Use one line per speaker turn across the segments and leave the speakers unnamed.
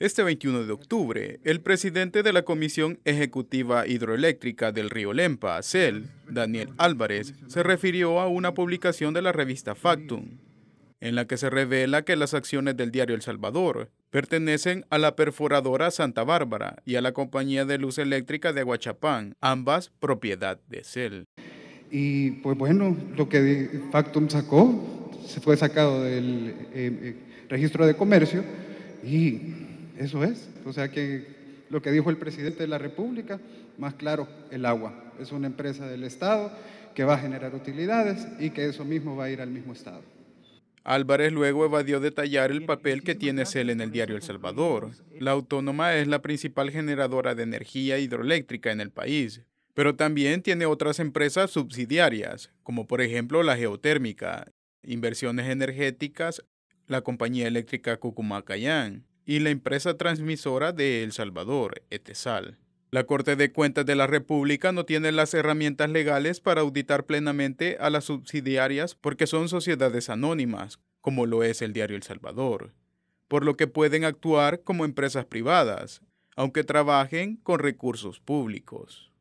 Este 21 de octubre, el presidente de la Comisión Ejecutiva Hidroeléctrica del Río Lempa, CEL, Daniel Álvarez, se refirió a una publicación de la revista Factum, en la que se revela que las acciones del diario El Salvador pertenecen a la perforadora Santa Bárbara y a la compañía de luz eléctrica de Huachapán, ambas propiedad de CEL.
Y pues bueno, lo que Factum sacó se fue sacado del eh, eh, registro de comercio y eso es. O sea que lo que dijo el presidente de la República, más claro, el agua. Es una empresa del Estado que va a generar utilidades y que eso mismo va a ir al mismo Estado.
Álvarez luego evadió detallar el papel que tiene CEL en el diario El Salvador. La autónoma es la principal generadora de energía hidroeléctrica en el país, pero también tiene otras empresas subsidiarias, como por ejemplo la geotérmica, inversiones energéticas, la compañía eléctrica Cucumacayán, y la empresa transmisora de El Salvador, Etesal. La Corte de Cuentas de la República no tiene las herramientas legales para auditar plenamente a las subsidiarias porque son sociedades anónimas, como lo es el diario El Salvador, por lo que pueden actuar como empresas privadas, aunque trabajen con recursos públicos.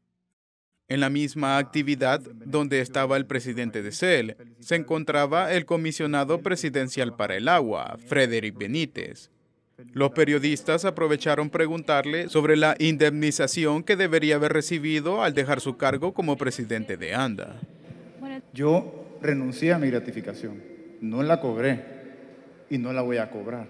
En la misma actividad donde estaba el presidente de CEL, se encontraba el comisionado presidencial para el agua, Frederick Benítez, los periodistas aprovecharon preguntarle sobre la indemnización que debería haber recibido al dejar su cargo como presidente de ANDA.
Yo renuncié a mi gratificación, no la cobré y no la voy a cobrar.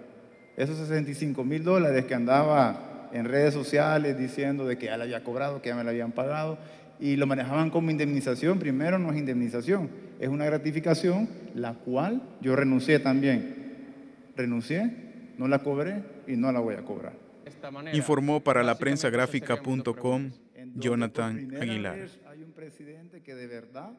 Esos 65 mil dólares que andaba en redes sociales diciendo de que ya la había cobrado, que ya me la habían pagado, y lo manejaban como indemnización, primero no es indemnización, es una gratificación la cual yo renuncié también. Renuncié no la cobré y no la voy a cobrar. Informó para la prensa Jonathan Aguilar. Hay un presidente que de verdad